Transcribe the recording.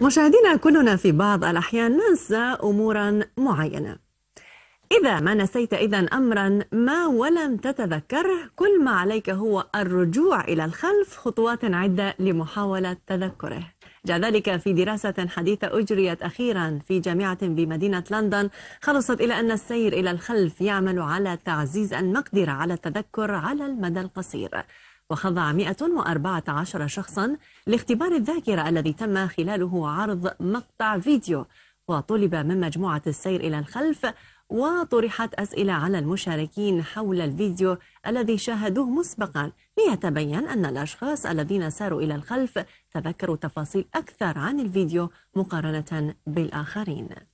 مشاهدينا كلنا في بعض الأحيان ننسى أمورا معينة إذا ما نسيت إذا أمرا ما ولم تتذكره كل ما عليك هو الرجوع إلى الخلف خطوات عدة لمحاولة تذكره جاء ذلك في دراسة حديثة أجريت أخيرا في جامعة بمدينة لندن خلصت إلى أن السير إلى الخلف يعمل على تعزيز المقدرة على التذكر على المدى القصير وخضع 114 شخصا لاختبار الذاكرة الذي تم خلاله عرض مقطع فيديو وطلب من مجموعة السير إلى الخلف وطرحت أسئلة على المشاركين حول الفيديو الذي شاهدوه مسبقا ليتبين أن الأشخاص الذين ساروا إلى الخلف تذكروا تفاصيل أكثر عن الفيديو مقارنة بالآخرين